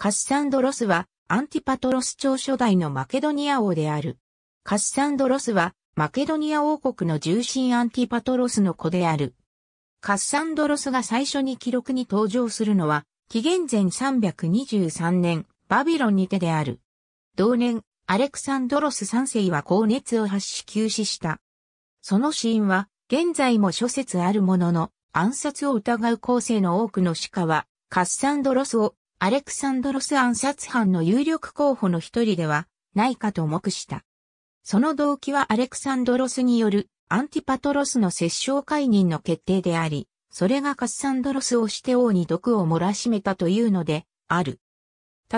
カッサンドロスは、アンティパトロス朝初代のマケドニア王である。カッサンドロスは、マケドニア王国の重臣アンティパトロスの子である。カッサンドロスが最初に記録に登場するのは、紀元前323年、バビロンにてである。同年、アレクサンドロス3世は高熱を発し急死した。その死因は、現在も諸説あるものの、暗殺を疑う後世の多くの史家は、カッサンドロスをアレクサンドロス暗殺犯の有力候補の一人ではないかと目した。その動機はアレクサンドロスによるアンティパトロスの殺傷解任の決定であり、それがカッサンドロスをして王に毒を漏らしめたというのである。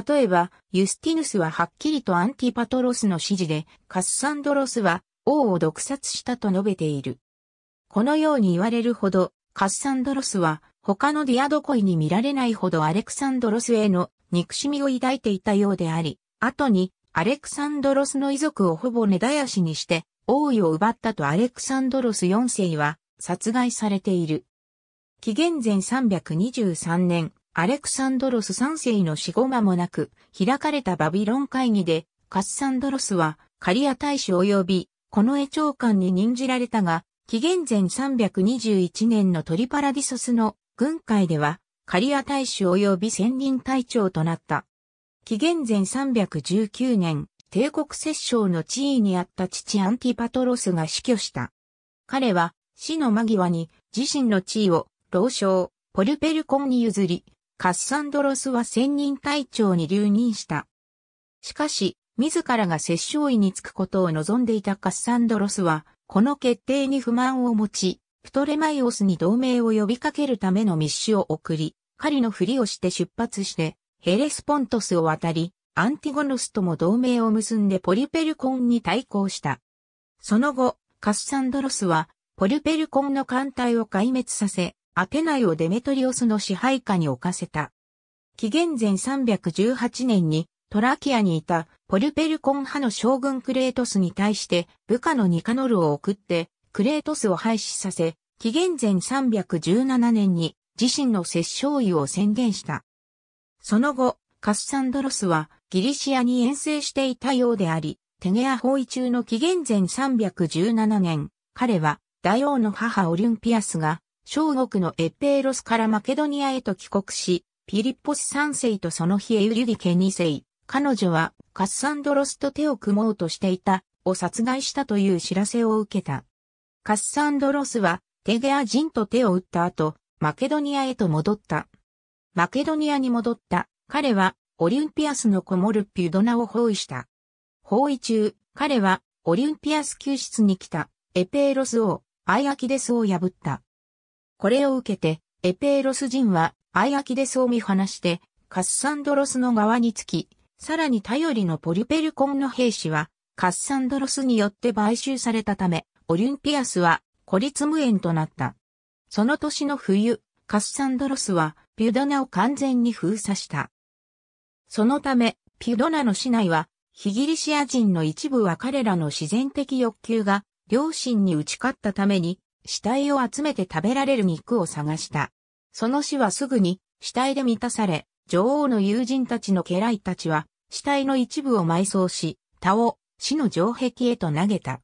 例えば、ユスティヌスははっきりとアンティパトロスの指示で、カッサンドロスは王を毒殺したと述べている。このように言われるほど、カッサンドロスは他のディアドコイに見られないほどアレクサンドロスへの憎しみを抱いていたようであり、後にアレクサンドロスの遺族をほぼ根絶やしにして王位を奪ったとアレクサンドロス4世は殺害されている。紀元前323年、アレクサンドロス3世の死後間もなく開かれたバビロン会議でカスサンドロスはカリア大使及びこの絵長官に任じられたが、紀元前321年のトリパラディソスの軍会では、カリア大使及び専任隊長となった。紀元前319年、帝国摂政の地位にあった父アンティパトロスが死去した。彼は死の間際に自身の地位を老将ポルペルコンに譲り、カッサンドロスは専任隊長に留任した。しかし、自らが摂政位につくことを望んでいたカッサンドロスは、この決定に不満を持ち、プトレマイオスに同盟を呼びかけるための密使を送り、狩りのふりをして出発して、ヘレスポントスを渡り、アンティゴノスとも同盟を結んでポリペルコンに対抗した。その後、カスサンドロスは、ポリペルコンの艦隊を壊滅させ、アテナイをデメトリオスの支配下に置かせた。紀元前318年に、トラキアにいたポリペルコン派の将軍クレートスに対して部下のニカノルを送ってクレートスを廃止させ、紀元前317年に自身の摂政位を宣言した。その後、カスサンドロスはギリシアに遠征していたようであり、テゲア包囲中の紀元前317年、彼は大王の母オリュンピアスが、小国のエペーロスからマケドニアへと帰国し、ピリッポス3世とその日エウリディケ2世、彼女はカッサンドロスと手を組もうとしていた、を殺害したという知らせを受けた。カッサンドロスはテゲア人と手を打った後、マケドニアへと戻った。マケドニアに戻った。彼はオリンピアスのコモルピュドナを包囲した。包囲中、彼はオリンピアス救出に来たエペーロス王、アイアキデスを破った。これを受けて、エペーロス人はアイアキデスを見放して、カッサンドロスの側につき、さらに頼りのポリュペルコンの兵士は、カッサンドロスによって買収されたため、オリンピアスは孤立無縁となった。その年の冬、カスサンドロスはピュドナを完全に封鎖した。そのため、ピュドナの市内は、ヒギリシア人の一部は彼らの自然的欲求が、両親に打ち勝ったために、死体を集めて食べられる肉を探した。その死はすぐに、死体で満たされ、女王の友人たちの家来たちは、死体の一部を埋葬し、他を死の城壁へと投げた。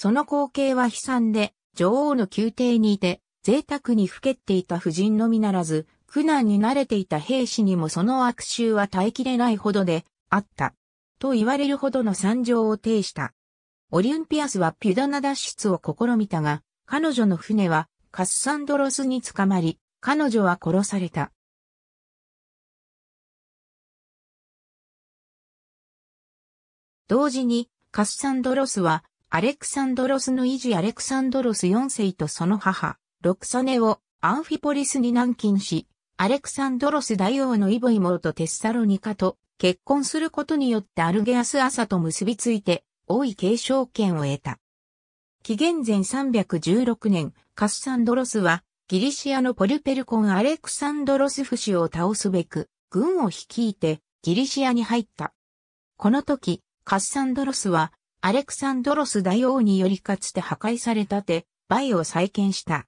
その光景は悲惨で、女王の宮廷にいて、贅沢にふけていた婦人のみならず、苦難に慣れていた兵士にもその悪臭は耐えきれないほどで、あった。と言われるほどの惨状を呈した。オリュンピアスはピュダナ脱出を試みたが、彼女の船はカッサンドロスに捕まり、彼女は殺された。同時に、カッサンドロスはアレクサンドロスの維持アレクサンドロス4世とその母、ロクソネをアンフィポリスに軟禁し、アレクサンドロス大王のイボイモロとテッサロニカと結婚することによってアルゲアス朝と結びついて王位継承権を得た。紀元前316年、カスサンドロスはギリシアのポルペルコンアレクサンドロスフ氏を倒すべく軍を率いてギリシアに入った。この時、カスサンドロスはアレクサンドロス大王によりかつて破壊されたて、バイを再建した。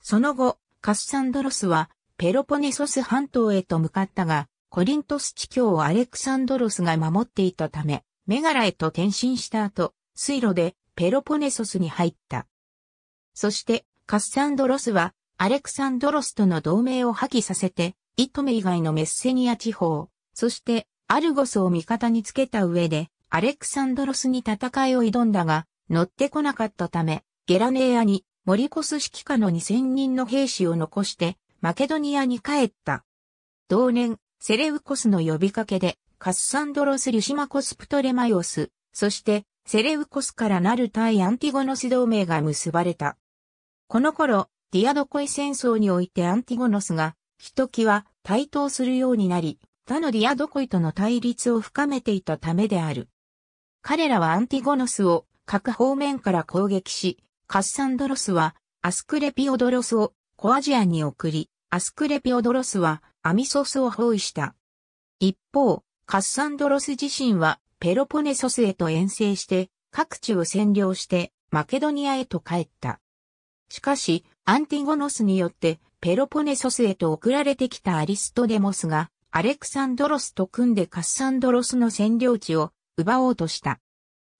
その後、カスサンドロスはペロポネソス半島へと向かったが、コリントス地境をアレクサンドロスが守っていたため、メガラへと転身した後、水路でペロポネソスに入った。そして、カスサンドロスは、アレクサンドロスとの同盟を破棄させて、イトメ以外のメッセニア地方、そして、アルゴスを味方につけた上で、アレクサンドロスに戦いを挑んだが、乗ってこなかったため、ゲラネーアにモリコス指揮下の2000人の兵士を残して、マケドニアに帰った。同年、セレウコスの呼びかけで、カッサンドロス・リュシマコス・プトレマイオス、そしてセレウコスからなる対アンティゴノス同盟が結ばれた。この頃、ディアドコイ戦争においてアンティゴノスが、ひときわ対等するようになり、他のディアドコイとの対立を深めていたためである。彼らはアンティゴノスを各方面から攻撃し、カッサンドロスはアスクレピオドロスをコアジアに送り、アスクレピオドロスはアミソスを包囲した。一方、カッサンドロス自身はペロポネソスへと遠征して、各地を占領してマケドニアへと帰った。しかし、アンティゴノスによってペロポネソスへと送られてきたアリストデモスが、アレクサンドロスと組んでカッサンドロスの占領地を奪おうとした。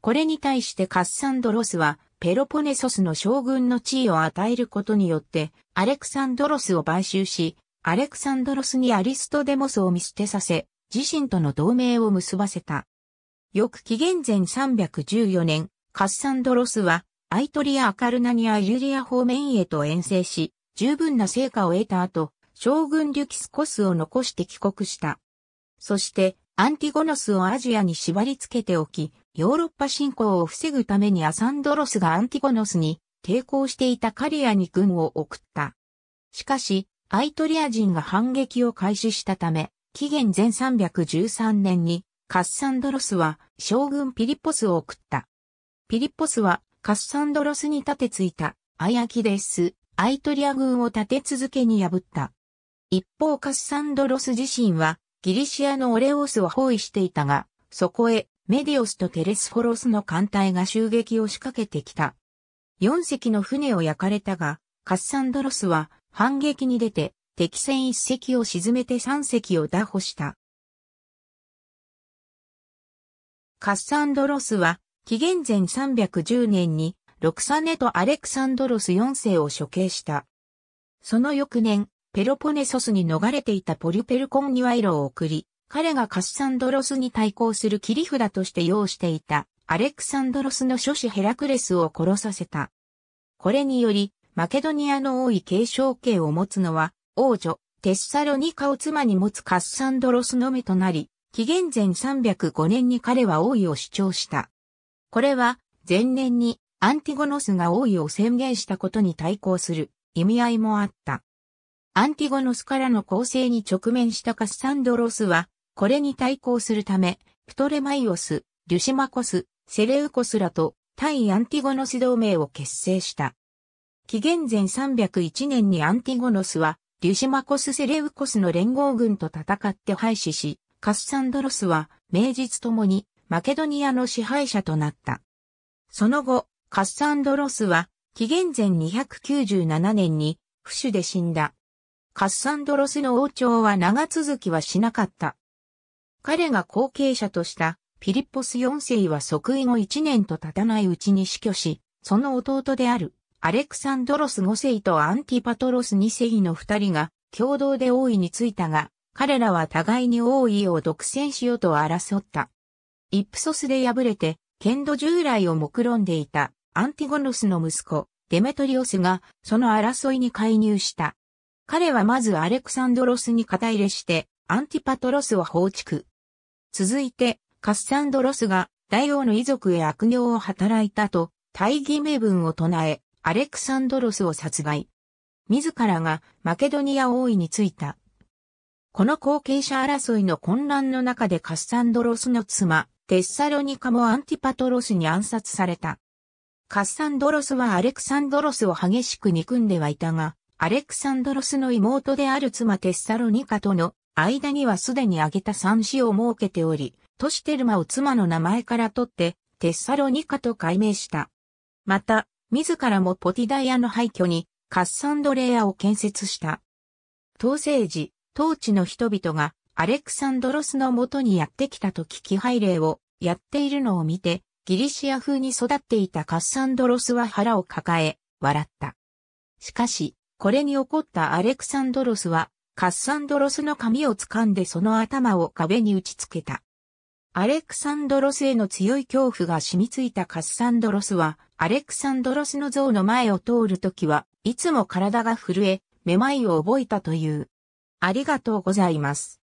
これに対してカッサンドロスはペロポネソスの将軍の地位を与えることによってアレクサンドロスを買収し、アレクサンドロスにアリストデモスを見捨てさせ、自身との同盟を結ばせた。翌紀元前314年、カッサンドロスはアイトリア・アカルナニア・ユリア方面へと遠征し、十分な成果を得た後、将軍リュキスコスを残して帰国した。そして、アンティゴノスをアジアに縛り付けておき、ヨーロッパ侵攻を防ぐためにアサンドロスがアンティゴノスに抵抗していたカリアに軍を送った。しかし、アイトリア人が反撃を開始したため、紀元前313年にカッサンドロスは将軍ピリポスを送った。ピリポスはカッサンドロスに立てついたアヤキデス、アイトリア軍を立て続けに破った。一方カッサンドロス自身はギリシアのオレオスを包囲していたが、そこへメディオスとテレスフォロスの艦隊が襲撃を仕掛けてきた。4隻の船を焼かれたが、カッサンドロスは反撃に出て敵船1隻を沈めて3隻を打破した。カッサンドロスは、紀元前310年に、ロクサネとアレクサンドロス4世を処刑した。その翌年、ペロポネソスに逃れていたポリュペルコンニワイロを送り、彼がカスサンドロスに対抗する切り札として用していたアレクサンドロスの諸子ヘラクレスを殺させた。これにより、マケドニアの王位継承権を持つのは、王女、テッサロニカを妻に持つカッサンドロスのみとなり、紀元前305年に彼は王位を主張した。これは、前年にアンティゴノスが王位を宣言したことに対抗する意味合いもあった。アンティゴノスからの攻勢に直面したカスサンドロスは、これに対抗するため、プトレマイオス、リュシマコス、セレウコスらと対アンティゴノス同盟を結成した。紀元前301年にアンティゴノスは、リュシマコス・セレウコスの連合軍と戦って廃止し、カスサンドロスは、名実ともに、マケドニアの支配者となった。その後、カスサンドロスは、紀元前297年に、不死で死んだ。カッサンドロスの王朝は長続きはしなかった。彼が後継者としたピリッポス4世は即位後1年と経たないうちに死去し、その弟であるアレクサンドロス5世とアンティパトロス2世の2人が共同で王位についたが、彼らは互いに王位を独占しようと争った。イプソスで敗れて、剣道従来を目論んでいたアンティゴノスの息子、デメトリオスがその争いに介入した。彼はまずアレクサンドロスに肩入れして、アンティパトロスを放逐。続いて、カッサンドロスが大王の遺族へ悪行を働いたと、大義名分を唱え、アレクサンドロスを殺害。自らがマケドニア王位に就いた。この後継者争いの混乱の中でカッサンドロスの妻、テッサロニカもアンティパトロスに暗殺された。カッサンドロスはアレクサンドロスを激しく憎んではいたが、アレクサンドロスの妹である妻テッサロニカとの間にはすでに挙げた三子を設けており、都市テルマを妻の名前から取って、テッサロニカと改名した。また、自らもポティダイアの廃墟にカッサンドレアを建設した。当世時、当地の人々がアレクサンドロスの元にやってきたと危機拝礼をやっているのを見て、ギリシア風に育っていたカッサンドロスは腹を抱え、笑った。しかし、これに怒ったアレクサンドロスは、カッサンドロスの髪を掴んでその頭を壁に打ちつけた。アレクサンドロスへの強い恐怖が染みついたカッサンドロスは、アレクサンドロスの像の前を通るときは、いつも体が震え、めまいを覚えたという。ありがとうございます。